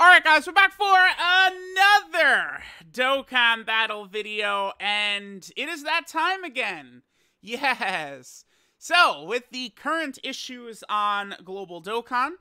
All right, guys, we're back for another Dokkan Battle video, and it is that time again. Yes. So, with the current issues on Global Dokkan,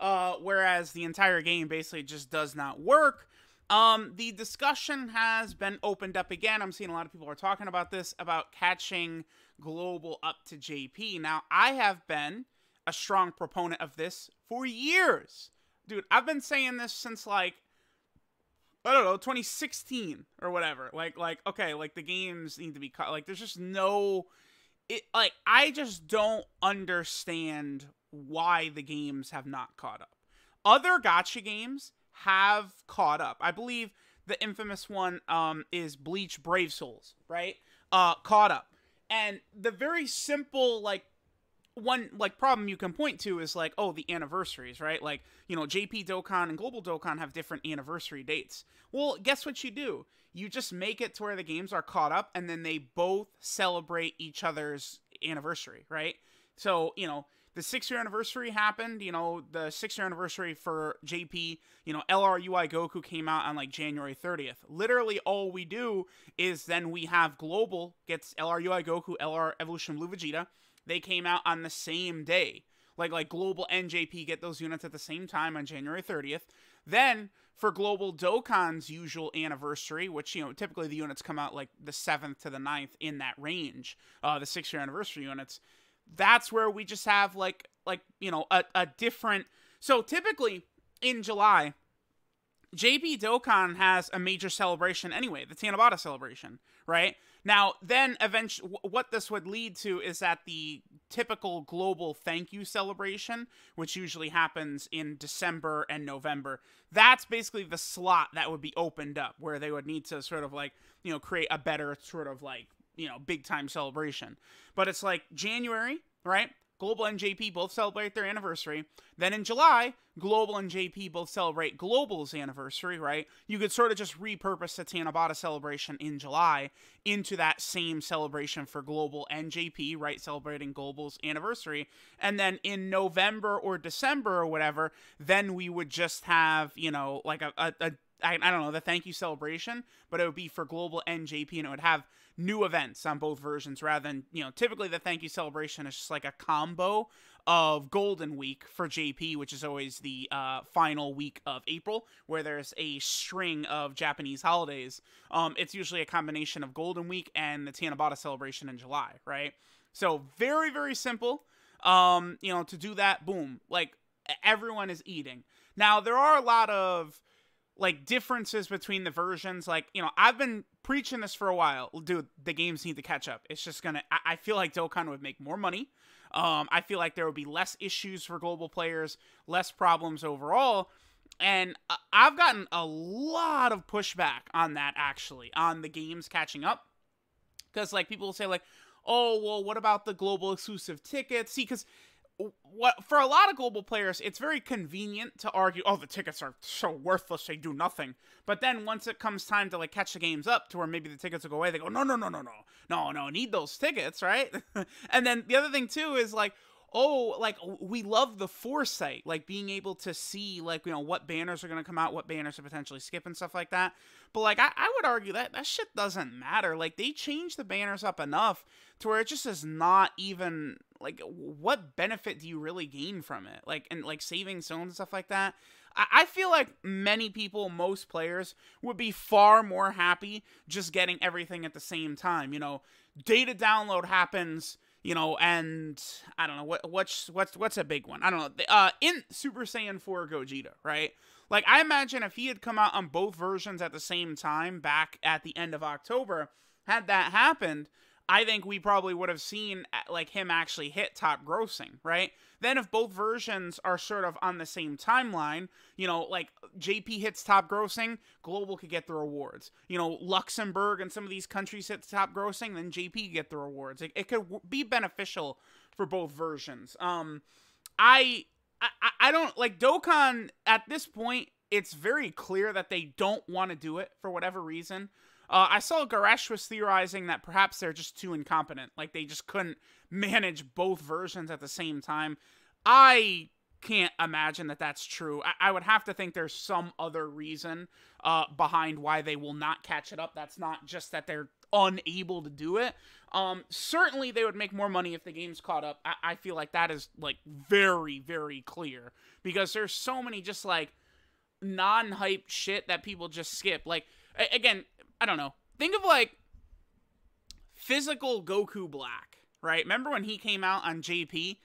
uh, whereas the entire game basically just does not work, um, the discussion has been opened up again. I'm seeing a lot of people are talking about this, about catching Global up to JP. Now, I have been a strong proponent of this for years dude, I've been saying this since like I don't know, 2016 or whatever. Like like okay, like the games need to be cut. Like there's just no it like I just don't understand why the games have not caught up. Other gotcha games have caught up. I believe the infamous one um, is Bleach Brave Souls, right? Uh, caught up. And the very simple like one like problem you can point to is like oh the anniversaries right like you know jp dokkan and global dokkan have different anniversary dates well guess what you do you just make it to where the games are caught up and then they both celebrate each other's anniversary right so you know the six year anniversary happened you know the six year anniversary for jp you know lrui goku came out on like january 30th literally all we do is then we have global gets lrui goku lr evolution blue vegeta they came out on the same day. Like like Global NJP get those units at the same time on January 30th. Then for Global Docon's usual anniversary, which you know typically the units come out like the 7th to the 9th in that range, uh, the 6 year anniversary units. That's where we just have like like you know a, a different so typically in July JP Dokkan has a major celebration anyway, the Tanabata celebration, right? Now, then eventually, what this would lead to is that the typical global thank you celebration, which usually happens in December and November, that's basically the slot that would be opened up where they would need to sort of like, you know, create a better sort of like, you know, big time celebration. But it's like January, right? Global and JP both celebrate their anniversary. Then in July, Global and JP both celebrate Global's anniversary, right? You could sort of just repurpose the Tanabata celebration in July into that same celebration for Global and JP, right? Celebrating Global's anniversary. And then in November or December or whatever, then we would just have, you know, like a, a, a I, I don't know, the thank you celebration, but it would be for Global and JP and it would have new events on both versions rather than, you know, typically the thank you celebration is just like a combo of Golden Week for JP, which is always the uh, final week of April, where there's a string of Japanese holidays. Um, it's usually a combination of Golden Week and the Tanabata celebration in July, right? So very, very simple. Um, you know, to do that, boom, like everyone is eating. Now there are a lot of like differences between the versions. Like, you know, I've been preaching this for a while, dude. The games need to catch up. It's just gonna. I, feel like Dokkan would make more money. Um, I feel like there would be less issues for global players, less problems overall. And uh, I've gotten a lot of pushback on that actually, on the games catching up, because like people will say like, oh well, what about the global exclusive tickets? See, because what for a lot of global players, it's very convenient to argue, oh, the tickets are so worthless, they do nothing. But then once it comes time to like catch the games up to where maybe the tickets will go away, they go, no, no, no, no, no, no, no, need those tickets, right? and then the other thing too is like, oh, like we love the foresight, like being able to see, like, you know, what banners are going to come out, what banners to potentially skip and stuff like that. But, like, I, I would argue that that shit doesn't matter. Like, they change the banners up enough to where it just is not even, like, what benefit do you really gain from it? Like, and like saving zones and stuff like that. I, I feel like many people, most players, would be far more happy just getting everything at the same time. You know, data download happens you know, and I don't know what what's what's what's a big one. I don't know. Uh, in Super Saiyan 4 Gogeta, right? Like I imagine if he had come out on both versions at the same time back at the end of October, had that happened, I think we probably would have seen uh, like him actually hit top grossing, right? Then if both versions are sort of on the same timeline, you know, like JP hits top grossing, Global could get the rewards. You know, Luxembourg and some of these countries hit top grossing, then JP get the rewards. It, it could be beneficial for both versions. Um, I, I, I don't like Dokkan at this point. It's very clear that they don't want to do it for whatever reason. Uh, I saw Garesh was theorizing that perhaps they're just too incompetent. Like, they just couldn't manage both versions at the same time. I can't imagine that that's true. I, I would have to think there's some other reason uh, behind why they will not catch it up. That's not just that they're unable to do it. Um, certainly, they would make more money if the game's caught up. I, I feel like that is, like, very, very clear. Because there's so many just, like, non-hype shit that people just skip. Like, again, I don't know. Think of like physical Goku Black, right? Remember when he came out on JP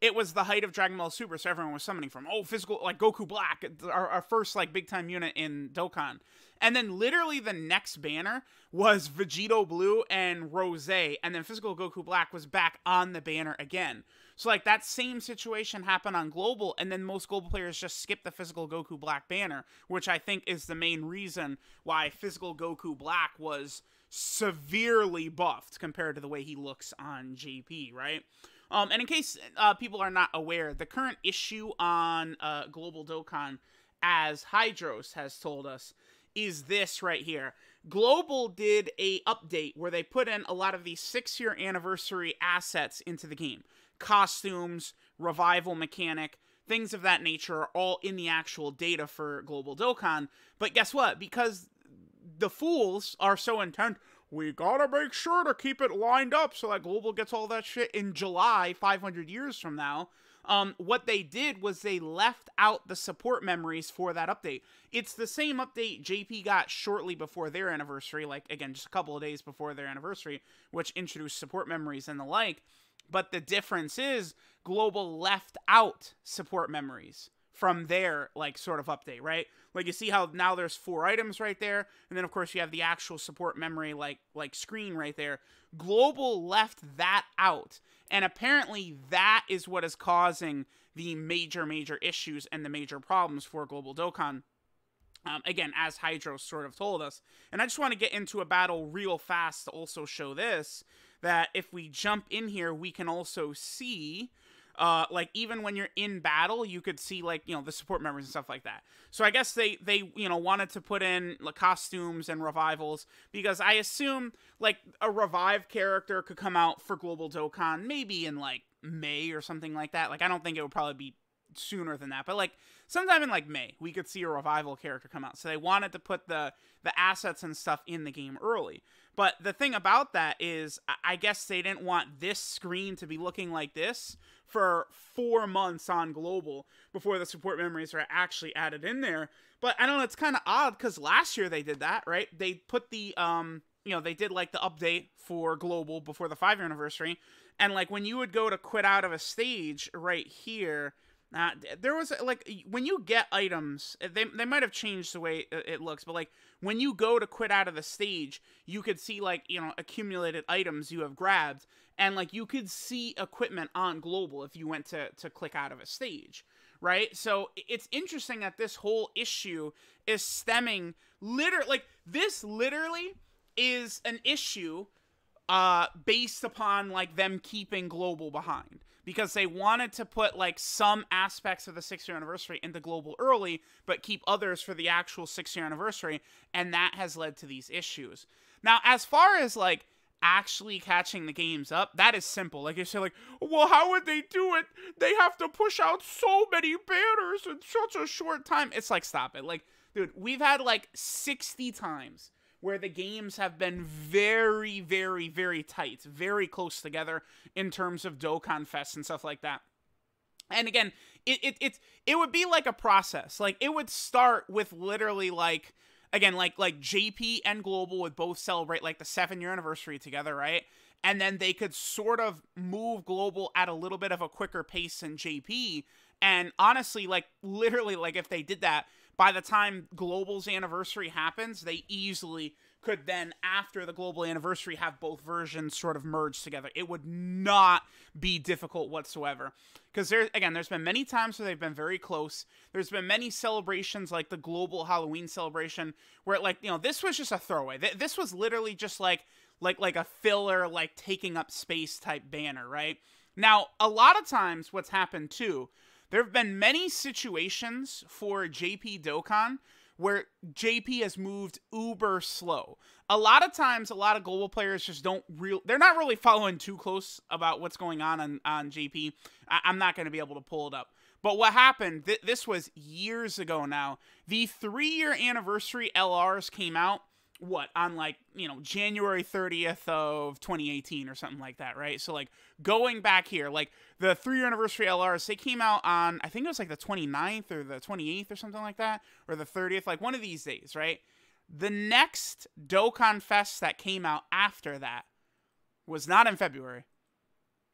it was the height of Dragon Ball Super, so everyone was summoning from oh physical like Goku Black, our, our first like big time unit in Dokkan, and then literally the next banner was Vegito Blue and Rose, and then physical Goku Black was back on the banner again. So like that same situation happened on global, and then most global players just skip the physical Goku Black banner, which I think is the main reason why physical Goku Black was severely buffed compared to the way he looks on GP, right? Um, and in case uh, people are not aware, the current issue on uh, Global Dokkan, as Hydros has told us, is this right here. Global did a update where they put in a lot of these six-year anniversary assets into the game. Costumes, revival mechanic, things of that nature are all in the actual data for Global Dokkan. But guess what? Because the fools are so intent we gotta make sure to keep it lined up so that Global gets all that shit in July, 500 years from now. Um, what they did was they left out the support memories for that update. It's the same update JP got shortly before their anniversary, like again, just a couple of days before their anniversary, which introduced support memories and the like. But the difference is Global left out support memories from there, like sort of update, right? Like you see how now there's four items right there, and then of course you have the actual support memory like like screen right there. Global left that out, and apparently that is what is causing the major major issues and the major problems for Global Dokkan. Um, again, as Hydro sort of told us, and I just want to get into a battle real fast to also show this that if we jump in here, we can also see uh, like even when you're in battle, you could see like you know the support members and stuff like that. So I guess they they you know wanted to put in like, costumes and revivals because I assume like a revive character could come out for Global Dokkan maybe in like May or something like that. Like I don't think it would probably be sooner than that, but like sometime in like May, we could see a revival character come out. So they wanted to put the the assets and stuff in the game early. But the thing about that is, I guess they didn't want this screen to be looking like this for four months on global before the support memories are actually added in there. But I don't know, it's kind of odd because last year they did that, right? They put the um, you know, they did like the update for global before the five year anniversary, and like when you would go to quit out of a stage right here uh, there was like when you get items, eh, they they might have changed the way it looks, but like when you go to quit out of the stage, you could see like you know accumulated items you have grabbed, and like you could see equipment on global if you went to to click out of a stage, right? So it's interesting that this whole issue is stemming literally like this literally is an issue uh based upon like them keeping global behind because they wanted to put like some aspects of the six year anniversary into global early, but keep others for the actual six year anniversary. And that has led to these issues. Now, as far as like actually catching the games up, that is simple. Like you say, like, well, how would they do it? They have to push out so many banners in such a short time. It's like, stop it. Like, dude, we've had like 60 times where the games have been very, very, very tight, very close together in terms of Dokkan Fest and stuff like that. And again, it, it, it, it would be like a process. Like, it would start with literally like, again, like, like JP and Global would both celebrate like the seven year anniversary together, right? And then they could sort of move Global at a little bit of a quicker pace than JP. And honestly, like, literally, like, if they did that, by the time Global's anniversary happens, they easily could then, after the global anniversary, have both versions sort of merged together. It would not be difficult whatsoever. Because there, again, there's been many times where they've been very close. There's been many celebrations like the global Halloween celebration where, like, you know, this was just a throwaway. This was literally just like, like, like a filler, like taking up space type banner, right? Now, a lot of times, what's happened too there have been many situations for JP Dokkan where JP has moved uber slow. A lot of times, a lot of global players just don't real. They're not really following too close about what's going on on, on JP. I, am not going to be able to pull it up. But what happened? Th this was years ago now. The three-year anniversary LRs came out, what on like you know January 30th of 2018 or something like that, right? So like going back here, like the three year anniversary LRs, they came out on I think it was like the 29th or the 28th or something like that, or the 30th, like one of these days, right? The next Dokkan Fest that came out after that was not in February.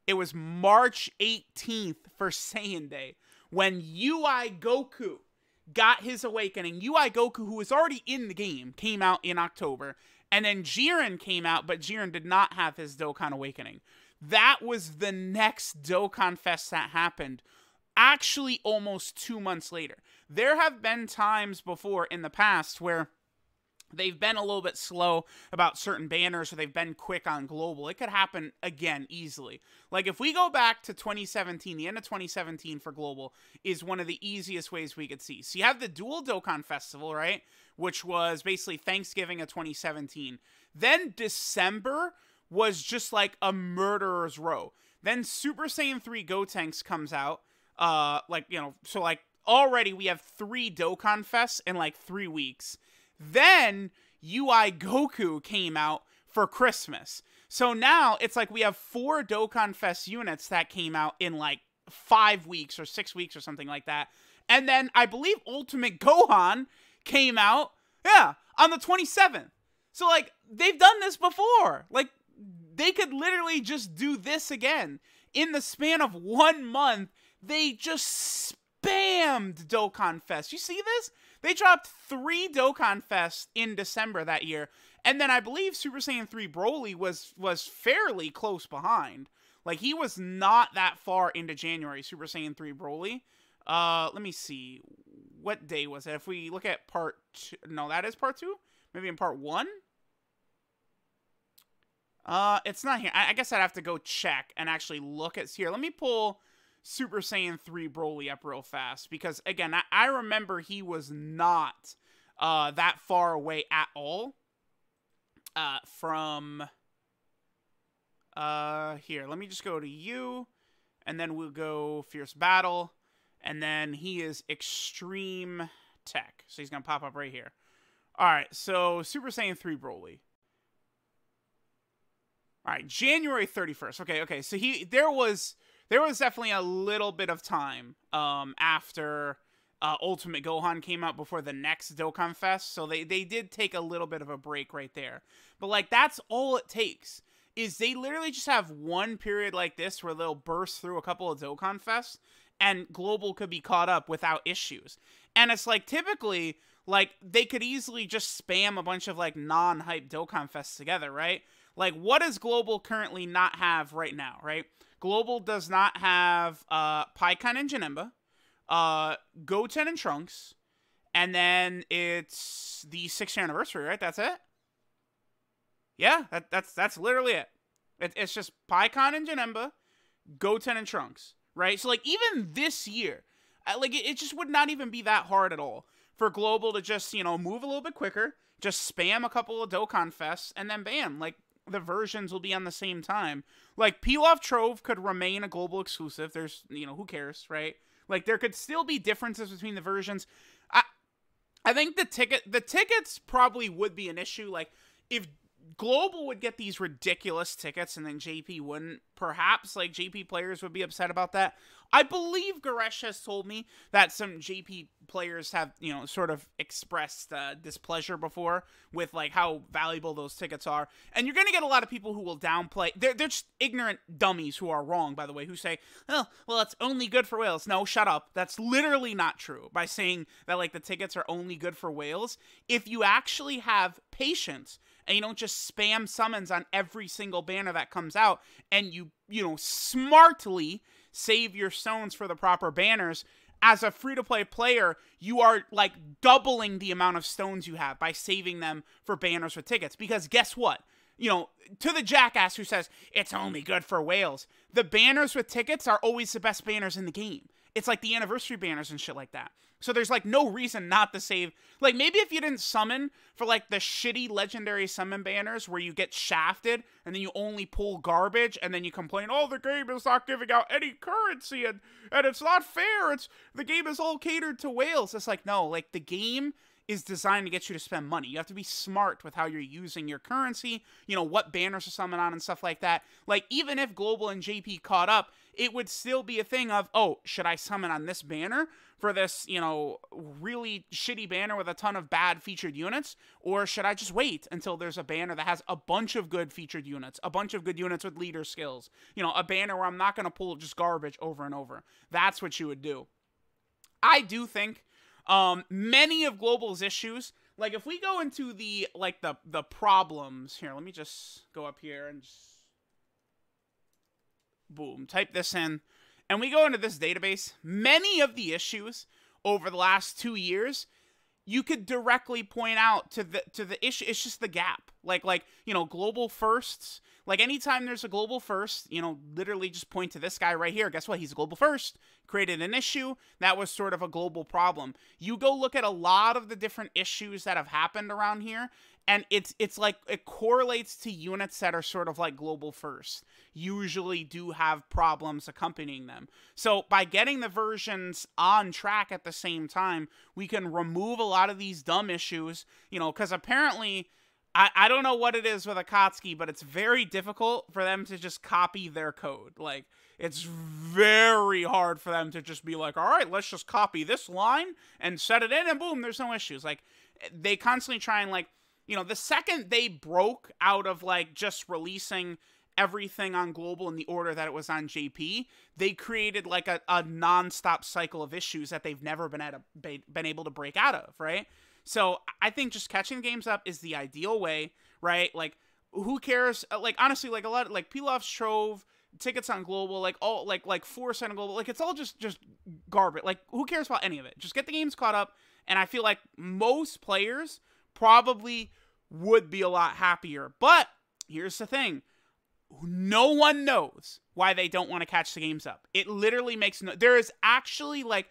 It was March 18th for Saiyan Day when UI Goku got his awakening. UI Goku, who was already in the game, came out in October. And then Jiren came out, but Jiren did not have his Dokkan awakening. That was the next Dokkan Fest that happened, actually almost two months later. There have been times before in the past where they've been a little bit slow about certain banners or they've been quick on global. It could happen again easily. Like if we go back to 2017, the end of 2017 for global is one of the easiest ways we could see. So you have the dual Dokkan Festival, right? Which was basically Thanksgiving of 2017. Then December was just like a murderer's row. Then Super Saiyan 3 Gotenks comes out. Uh like, you know, so like already we have three Dokkan Fests in like three weeks then UI Goku came out for Christmas. So now it's like we have four Dokkan Fest units that came out in like five weeks or six weeks or something like that. And then I believe Ultimate Gohan came out, yeah, on the 27th. So, like, they've done this before. Like, they could literally just do this again. In the span of one month, they just spammed Dokkan Fest. You see this? They dropped three Dokkan Fest in December that year, and then I believe Super Saiyan 3 Broly was was fairly close behind. Like he was not that far into January, Super Saiyan 3 Broly. Uh, let me see. What day was it? If we look at part two, no, that is part two? Maybe in part one? Uh, it's not here. I, I guess I'd have to go check and actually look at here. Let me pull Super Saiyan 3 Broly up real fast because, again, I, I remember he was not uh, that far away at all uh, from. Uh, here, let me just go to you, and then we'll go Fierce Battle, and then he is Extreme Tech. So he's going to pop up right here. All right, so Super Saiyan 3 Broly. All right, January 31st. Okay, okay. So he there was there was definitely a little bit of time um, after uh, Ultimate Gohan came out before the next Dokkan Fest, so they they did take a little bit of a break right there. But like that's all it takes is they literally just have one period like this where they'll burst through a couple of Dokkan Fests and global could be caught up without issues. And it's like typically like they could easily just spam a bunch of like non-hype Dokkan Fests together, right? Like what does global currently not have right now, right? Global does not have uh, PyCon and Janemba, uh, Goten and Trunks, and then it's the sixth year anniversary, right? That's it. Yeah, that, that's that's literally it. it it's just PyCon and Janemba, Goten and Trunks, right? So like even this year, like it, it just would not even be that hard at all for Global to just you know move a little bit quicker, just spam a couple of Dokkan fests, and then bam, like the versions will be on the same time. Like Pilaf Trove could remain a global exclusive. There's you know who cares, right? Like there could still be differences between the versions. I I think the ticket the tickets probably would be an issue. Like if Global would get these ridiculous tickets and then JP wouldn't, perhaps like JP players would be upset about that. I believe Goresh has told me that some JP players have, you know, sort of expressed uh, displeasure before with like how valuable those tickets are. And you're going to get a lot of people who will downplay. They're, they're just ignorant dummies who are wrong, by the way, who say, oh, well, it's only good for Wales. No, shut up. That's literally not true by saying that like the tickets are only good for Wales. If you actually have patience and you don't just spam summons on every single banner that comes out and you, you know, smartly save your stones for the proper banners. As a free to play player, you are like doubling the amount of stones you have by saving them for banners with tickets. Because guess what? You know, to the jackass who says it's only good for whales, the banners with tickets are always the best banners in the game. It's like the anniversary banners and shit like that. So there's like no reason not to save. Like maybe if you didn't summon for like the shitty legendary summon banners where you get shafted and then you only pull garbage and then you complain, oh the game is not giving out any currency and and it's not fair. It's the game is all catered to whales. It's like no, like the game is designed to get you to spend money. You have to be smart with how you're using your currency, you know, what banners are summoning on and stuff like that. Like, even if Global and JP caught up, it would still be a thing of, oh, should I summon on this banner for this, you know, really shitty banner with a ton of bad featured units? Or should I just wait until there's a banner that has a bunch of good featured units, a bunch of good units with leader skills, you know, a banner where I'm not going to pull just garbage over and over? That's what you would do. I do think um, many of global's issues like if we go into the like the the problems here let me just go up here and just boom, type this in, and we go into this database, many of the issues over the last two years you could directly point out to the to the issue it's just the gap like like you know global firsts like anytime there's a global first you know literally just point to this guy right here guess what he's a global first created an issue that was sort of a global problem you go look at a lot of the different issues that have happened around here and it's it's like it correlates to units that are sort of like global first usually do have problems accompanying them so by getting the versions on track at the same time we can remove a lot of these dumb issues you know because apparently I, I don't know what it is with Akatsuki, but it's very difficult for them to just copy their code. Like, it's very hard for them to just be like, all right, let's just copy this line and set it in, and boom, there's no issues. Like, they constantly try and, like, you know, the second they broke out of like just releasing everything on global in the order that it was on JP, they created like a, a nonstop cycle of issues that they've never been at a, been able to break out of, right? So I think just catching games up is the ideal way, right? Like who cares? Uh, like honestly, like a lot of, like Pilaf's Trove tickets on global like all like like four cent global like it's all just just garbage like who cares about any of it just get the games caught up and i feel like most players probably would be a lot happier. But here's the thing no one knows why they don't want to catch the games up. It literally makes no. There is actually like.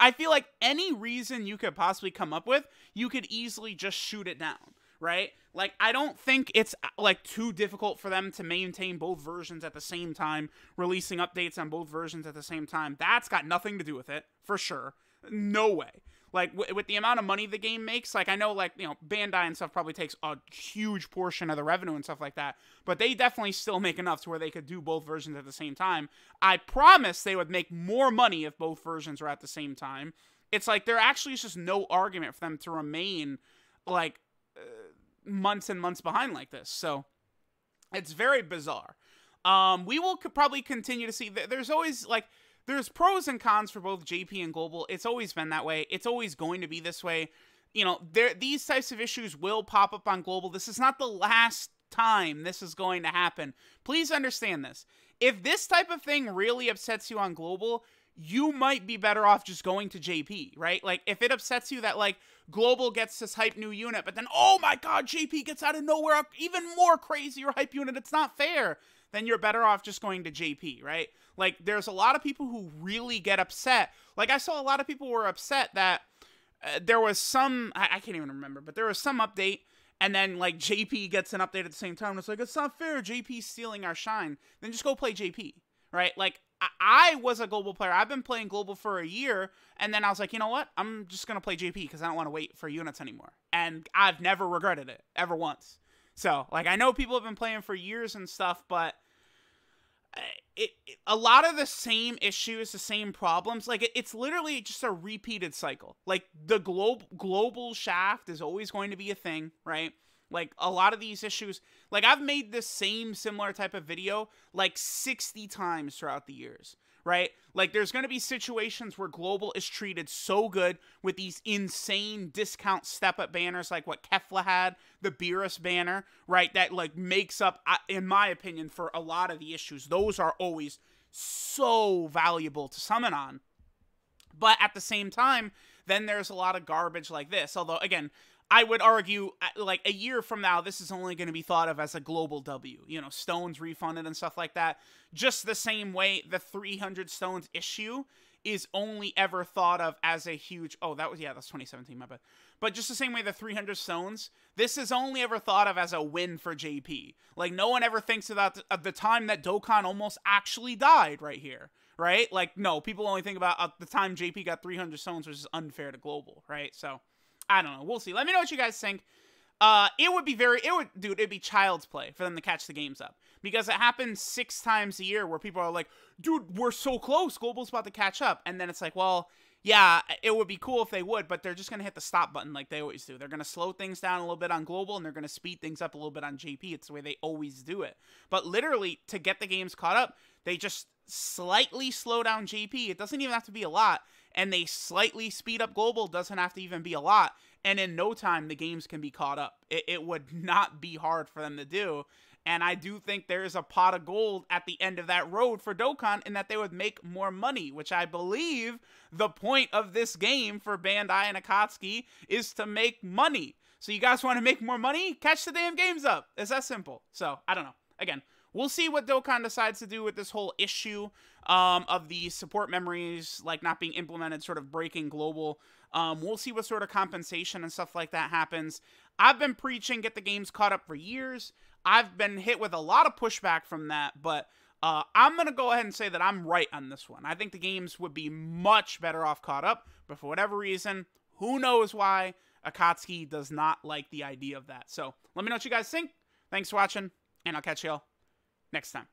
I feel like any reason you could possibly come up with, you could easily just shoot it down, right? Like I don't think it's uh, like too difficult for them to maintain both versions at the same time, releasing updates on both versions at the same time. That's got nothing to do with it, for sure. No way. Like w- with the amount of money the game makes, like I know, like you know, Bandai and stuff probably takes a huge portion of the revenue and stuff like that, but they definitely still make enough to where they could do both versions at the same time. I promise they would make more money if both versions were at the same time. It's like there actually is just no argument for them to remain like uh, months and months behind like this. So it's very bizarre. Um, we will probably continue to see. Th- there's always like there's pros and cons for both JP and Global. It's always been that way. It's always going to be this way. You know, there these types of issues will pop up on Global. This is not the last time this is going to happen. Please understand this. If this type of thing really upsets you on Global, you might be better off just going to JP, right? Like, if it upsets you that, like, Global gets this hype new unit, but then, oh my god, JP gets out of nowhere, even more crazy or hype unit, it's not fair then you're better off just going to JP, right? Like there's a lot of people who really get upset. Like I saw a lot of people were upset that uh, there was some I, I can't even remember, but there was some update and then like JP gets an update at the same time. And it's like it's not fair. JP's stealing our shine. Then just go play JP, right? Like I, I was a global player. I've been playing global for a year, and then I was like, you know what? I'm just gonna play JP because I don't want to wait for units anymore. And I've never regretted it ever once. So, like, I know people have been playing for years and stuff, but it, uh, it a lot of the same issues, the same problems. Like, it, it's literally just a repeated cycle. Like, the globe global shaft is always going to be a thing, right? Like a lot of these issues, like I've made the same similar type of video like 60 times throughout the years right? Like, there's going to be situations where global is treated so good with these insane discount step up banners, like what Kefla had, the Beerus banner, right? That, like, makes up, in my opinion, for a lot of the issues. Those are always so valuable to summon on. But at the same time, then there's a lot of garbage like this. Although, again, I would argue, uh, like a year from now, this is only going to be thought of as a global W. You know, stones refunded and stuff like that. Just the same way the 300 stones issue is only ever thought of as a huge. Oh, that was yeah, that's 2017. My bad. But just the same way the 300 stones, this is only ever thought of as a win for JP. Like no one ever thinks about the, the time that Dokkan almost actually died right here right? Like, no, people only think about uh, the time JP got 300 stones, which is unfair to global, right? So, I don't know. We'll see. Let me know what you guys think. Uh, it would be very, it would, dude, it'd be child's play for them to catch the games up because it happens six times a year where people are like, dude, we're so close. Global's about to catch up. And then it's like, well, yeah, it would be cool if they would, but they're just going to hit the stop button like they always do. They're going to slow things down a little bit on Global and they're going to speed things up a little bit on JP. It's the way they always do it. But literally, to get the games caught up, they just slightly slow down JP. It doesn't even have to be a lot and they slightly speed up global, doesn't have to even be a lot. And in no time, the games can be caught up. It, it would not be hard for them to do. And I do think there is a pot of gold at the end of that road for Dokkan in that they would make more money, which I believe the point of this game for Bandai and Akatsuki is to make money. So you guys want to make more money? Catch the damn games up. It's that simple. So I don't know. Again, We'll see what Dokkan decides to do with this whole issue um, of the support memories, like not being implemented, sort of breaking global. Um, we'll see what sort of compensation and stuff like that happens. I've been preaching get the games caught up for years. I've been hit with a lot of pushback from that, but uh, I'm going to go ahead and say that I'm right on this one. I think the games would be much better off caught up, but for whatever reason, who knows why, Akatsuki does not like the idea of that. So let me know what you guys think. Thanks for watching, and I'll catch y'all next time.